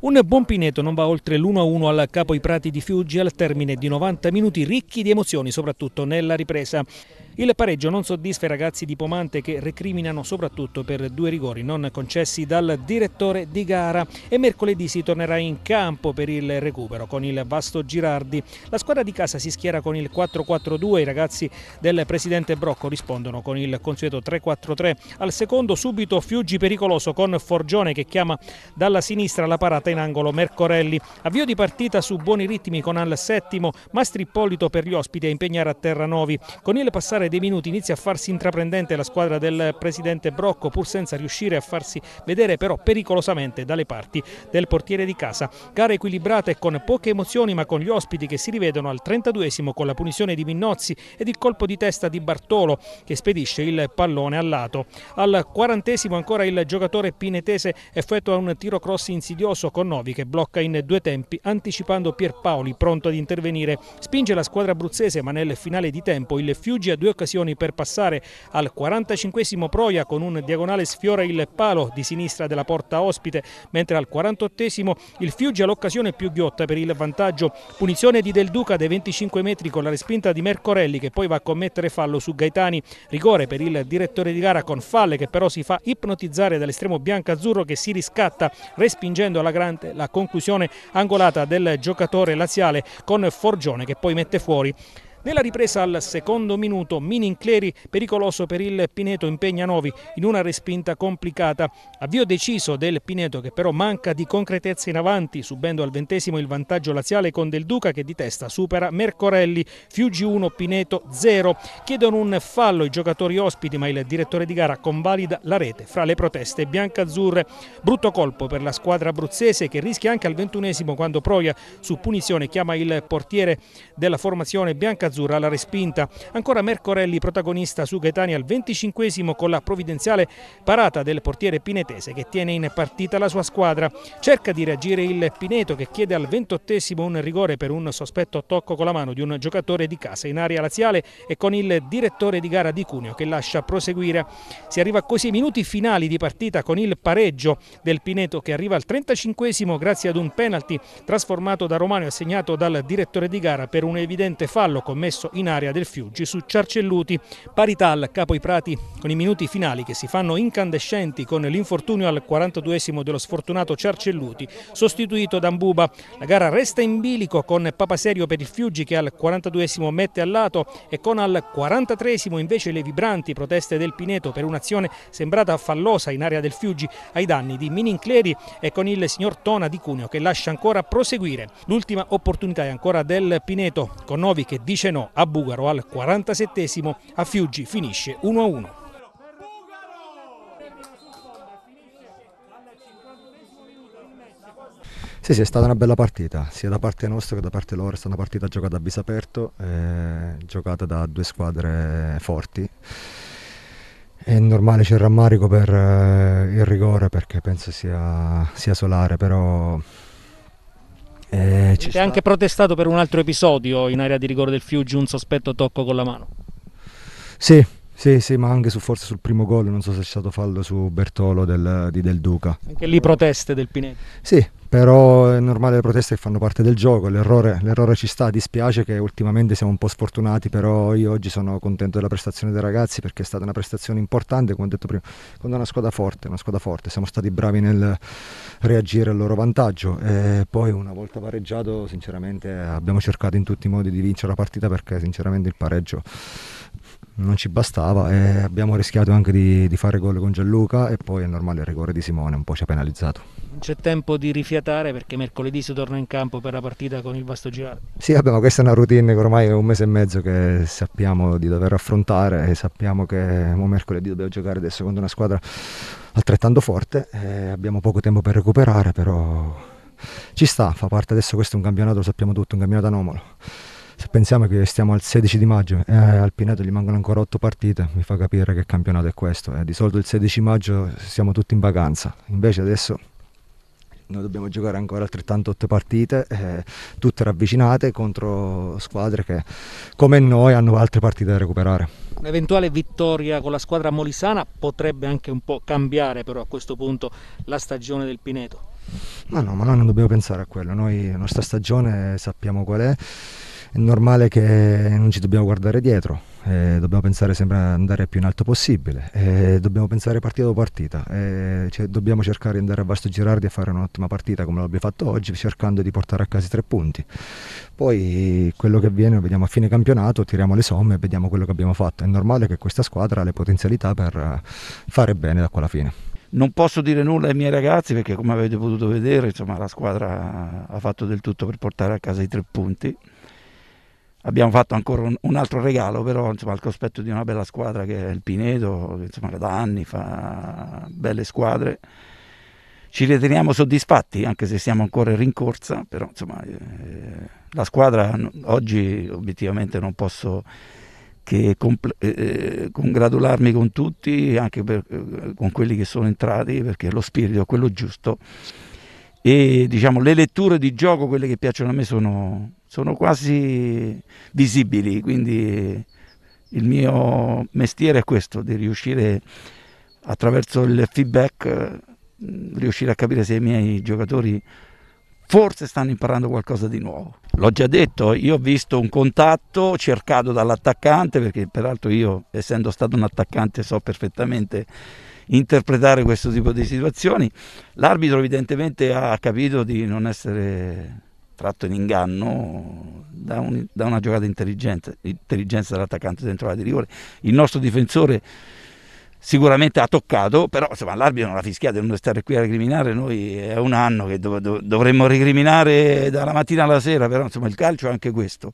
Un buon Pineto non va oltre l'1-1 al capo i Prati di Fiuggi al termine di 90 minuti ricchi di emozioni, soprattutto nella ripresa. Il pareggio non soddisfa i ragazzi di Pomante che recriminano soprattutto per due rigori non concessi dal direttore di gara e mercoledì si tornerà in campo per il recupero con il Vasto Girardi. La squadra di casa si schiera con il 4-4-2, i ragazzi del presidente Brocco rispondono con il consueto 3-4-3. Al secondo subito Fiuggi pericoloso con Forgione che chiama dalla sinistra la parata in angolo Mercorelli. Avvio di partita su buoni ritmi con al settimo Mastri Ippolito per gli ospiti a impegnare a Terranovi. Con il passare passare dei minuti inizia a farsi intraprendente la squadra del presidente Brocco pur senza riuscire a farsi vedere però pericolosamente dalle parti del portiere di casa. Gare equilibrate con poche emozioni ma con gli ospiti che si rivedono al 32esimo con la punizione di Minnozzi ed il colpo di testa di Bartolo che spedisce il pallone al lato. Al 40esimo ancora il giocatore pinetese effettua un tiro cross insidioso con Novi che blocca in due tempi anticipando Pierpaoli pronto ad intervenire. Spinge la squadra abruzzese ma nel finale di tempo il Fiuggi a due occasioni per passare al 45 Proia con un diagonale sfiora il palo di sinistra della porta ospite, mentre al 48 il Fiuggia l'occasione più ghiotta per il vantaggio. Punizione di Del Duca dei 25 metri con la respinta di Mercorelli che poi va a commettere fallo su Gaetani. Rigore per il direttore di gara con Falle che però si fa ipnotizzare dall'estremo bianco-azzurro che si riscatta respingendo alla grande la conclusione angolata del giocatore laziale con Forgione che poi mette fuori nella ripresa al secondo minuto, Minincleri, pericoloso per il Pineto, impegna Novi in una respinta complicata. Avvio deciso del Pineto che però manca di concretezza in avanti, subendo al ventesimo il vantaggio laziale con Del Duca che di testa supera Mercorelli. Fiuggi 1, Pineto 0. Chiedono un fallo i giocatori ospiti, ma il direttore di gara convalida la rete fra le proteste bianca-azzurre. Brutto colpo per la squadra abruzzese che rischia anche al ventunesimo quando Proia su punizione chiama il portiere della formazione biancazzurra nerazzurra alla respinta. Ancora Mercorelli protagonista su Gaetani al 25 con la provvidenziale parata del portiere pinetese che tiene in partita la sua squadra. Cerca di reagire il Pineto che chiede al 28 un rigore per un sospetto tocco con la mano di un giocatore di casa in area laziale e con il direttore di gara di Cuneo che lascia proseguire. Si arriva così ai minuti finali di partita con il pareggio del Pineto che arriva al 35 grazie ad un penalty trasformato da Romano e assegnato dal direttore di gara per un evidente fallo commesso messo in area del Fiuggi su Ciarcelluti. Parità al capo i Prati con i minuti finali che si fanno incandescenti con l'infortunio al 42esimo dello sfortunato Ciarcelluti, sostituito da Mbuba. La gara resta in bilico con Papaserio per il Fiuggi che al 42esimo mette a lato e con al 43esimo invece le vibranti proteste del Pineto per un'azione sembrata fallosa in area del Fiuggi ai danni di Minincleri e con il signor Tona di Cuneo che lascia ancora proseguire. L'ultima opportunità è ancora del Pineto con Novi che dice Frenò a Bugaro al 47 a Fiuggi finisce 1-1. Sì, sì, è stata una bella partita, sia da parte nostra che da parte loro, è stata una partita giocata a viso aperto, eh, giocata da due squadre forti. È normale c'è il rammarico per eh, il rigore perché penso sia, sia solare, però eh, Avete anche protestato per un altro episodio in area di rigore del Fiuggi, un sospetto tocco con la mano. Sì, sì, sì, ma anche su, forse sul primo gol, non so se è stato fallo su Bertolo del, di Del Duca. Anche lì proteste del Pinetti. Sì, però è normale le proteste che fanno parte del gioco, l'errore, l'errore, ci sta, dispiace che ultimamente siamo un po' sfortunati, però io oggi sono contento della prestazione dei ragazzi perché è stata una prestazione importante, come ho detto prima, con una squadra forte, una squadra forte, siamo stati bravi nel reagire al loro vantaggio e poi una volta pareggiato sinceramente abbiamo cercato in tutti i modi di vincere la partita perché sinceramente il pareggio non ci bastava e abbiamo rischiato anche di, di fare gol con Gianluca e poi è normale il rigore di Simone un po' ci ha penalizzato. Non c'è tempo di rifiatare perché mercoledì si torna in campo per la partita con il Vasto Girardi. Sì, abbiamo, questa è una routine che ormai è un mese e mezzo che sappiamo di dover affrontare e sappiamo che mercoledì dobbiamo giocare adesso contro una squadra altrettanto forte, eh, abbiamo poco tempo per recuperare però ci sta, fa parte adesso questo è un campionato, lo sappiamo tutto, un campionato anomalo se pensiamo che stiamo al 16 di maggio e eh, al Pineto gli mancano ancora 8 partite, mi fa capire che campionato è questo. Eh, di solito il 16 maggio siamo tutti in vacanza, invece adesso noi dobbiamo giocare ancora altrettanto 8 partite, eh, tutte ravvicinate contro squadre che come noi hanno altre partite da recuperare. Un'eventuale vittoria con la squadra molisana potrebbe anche un po' cambiare però a questo punto la stagione del Pineto. Ma no, ma noi non dobbiamo pensare a quello, noi la nostra stagione sappiamo qual è è normale che non ci dobbiamo guardare dietro, eh, dobbiamo pensare sempre ad andare più in alto possibile, eh, dobbiamo pensare partita dopo partita, eh, cioè, dobbiamo cercare di andare a Vasto Girardi e fare un'ottima partita come l'abbiamo fatto oggi, cercando di portare a casa i tre punti. Poi quello che avviene lo vediamo a fine campionato, tiriamo le somme e vediamo quello che abbiamo fatto. È normale che questa squadra ha le potenzialità per eh, fare bene da qua alla fine. Non posso dire nulla ai miei ragazzi perché come avete potuto vedere insomma, la squadra ha fatto del tutto per portare a casa i tre punti abbiamo fatto ancora un, un altro regalo, però insomma, al cospetto di una bella squadra che è il Pinedo, insomma, che da anni fa belle squadre. Ci riteniamo soddisfatti, anche se siamo ancora in rincorsa, però insomma, eh, la squadra oggi obiettivamente non posso che eh, eh, congratularmi con tutti, anche per, eh, con quelli che sono entrati, perché lo spirito è quello giusto e diciamo, le letture di gioco, quelle che piacciono a me, sono, sono quasi visibili, quindi il mio mestiere è questo, di riuscire attraverso il feedback, riuscire a capire se i miei giocatori forse stanno imparando qualcosa di nuovo. L'ho già detto, io ho visto un contatto cercato dall'attaccante, perché peraltro io essendo stato un attaccante so perfettamente interpretare questo tipo di situazioni. L'arbitro evidentemente ha capito di non essere tratto in inganno da, un, da una giocata intelligente, intelligenza dell'attaccante dentro la di rigore. Il nostro difensore sicuramente ha toccato, però insomma, l'arbitro non l'ha fischiato, non deve stare qui a recriminare, noi è un anno che dov- dovremmo recriminare dalla mattina alla sera, però insomma, il calcio è anche questo,